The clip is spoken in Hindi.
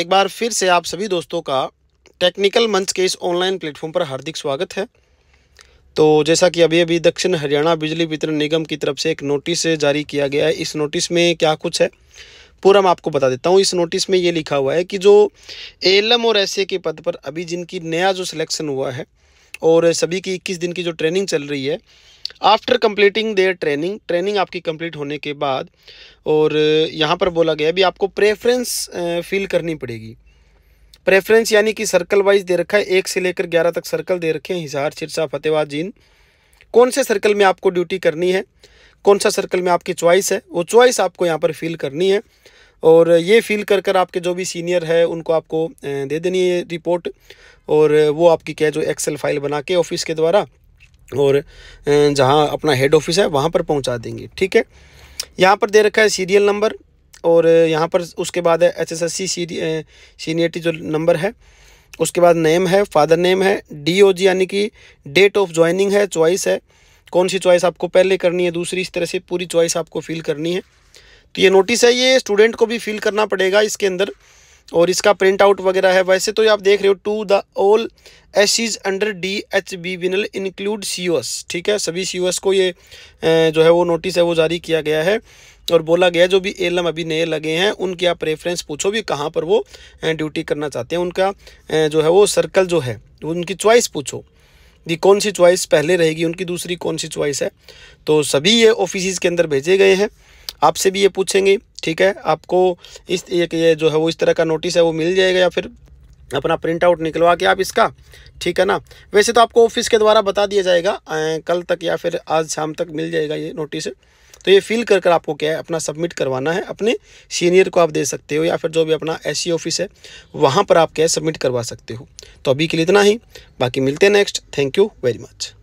एक बार फिर से आप सभी दोस्तों का टेक्निकल मंच के इस ऑनलाइन प्लेटफॉर्म पर हार्दिक स्वागत है तो जैसा कि अभी अभी दक्षिण हरियाणा बिजली वितरण निगम की तरफ से एक नोटिस जारी किया गया है इस नोटिस में क्या कुछ है पूरा मैं आपको बता देता हूँ इस नोटिस में ये लिखा हुआ है कि जो ए और एस के पद पर अभी जिनकी नया जो सिलेक्शन हुआ है और सभी की इक्कीस दिन की जो ट्रेनिंग चल रही है after completing their training training आपकी कंप्लीट होने के बाद और यहाँ पर बोला गया भी आपको प्रेफरेंस फिल करनी पड़ेगी प्रेफरेंस यानी कि सर्कल वाइज दे रखा है एक से लेकर ग्यारह तक सर्कल दे रखे हैं हिसार सिरसा फतेहबाद जींद कौन से सर्कल में आपको ड्यूटी करनी है कौन सा सर्कल में आपकी च्वाइस है वो च्वाइस आपको यहाँ पर फिल करनी है और ये फिल कर कर आपके जो भी सीनियर है उनको आपको दे देनी है रिपोर्ट और वो आपकी क्या जो एक्सेल फाइल बना के ऑफिस के द्वारा और जहाँ अपना हेड ऑफिस है वहाँ पर पहुँचा देंगे ठीक है यहाँ पर दे रखा है सीरियल नंबर और यहाँ पर उसके बाद है H S S C seniority जो नंबर है उसके बाद नेम है फादर नेम है डी ओ जी यानी कि डेट ऑफ ज्वाइनिंग है चॉइस है कौन सी चॉइस आपको पहले करनी है दूसरी इस तरह से पूरी चॉइस आपको फिल करनी है तो ये नोटिस है ये स्टूडेंट को भी फिल करना पड़ेगा इसके अंदर और इसका प्रिंट आउट वगैरह है वैसे तो ये आप देख रहे हो to the all S is under D H B विनल इंक्लूड सी ठीक है सभी सी को ये जो है वो नोटिस है वो जारी किया गया है और बोला गया जो भी एलम अभी नए लगे हैं उनके आप रेफरेंस पूछो भी कहाँ पर वो ड्यूटी करना चाहते हैं उनका जो है वो सर्कल जो है उनकी च्वाइस पूछो दी कौन सी च्वाइस पहले रहेगी उनकी दूसरी कौन सी च्वाइस है तो सभी ये ऑफिस के अंदर भेजे गए हैं आपसे भी ये पूछेंगे ठीक है आपको इस एक ये जो है वो इस तरह का नोटिस है वो मिल जाएगा या फिर अपना प्रिंट आउट निकलवा के आप इसका ठीक है ना वैसे तो आपको ऑफिस के द्वारा बता दिया जाएगा कल तक या फिर आज शाम तक मिल जाएगा ये नोटिस तो ये फिल कर कर आपको क्या है अपना सबमिट करवाना है अपने सीनियर को आप दे सकते हो या फिर जो भी अपना एस ऑफिस है वहाँ पर आप क्या है सबमिट करवा सकते हो तो अभी के लिए इतना ही बाकी मिलते हैं next thank you very much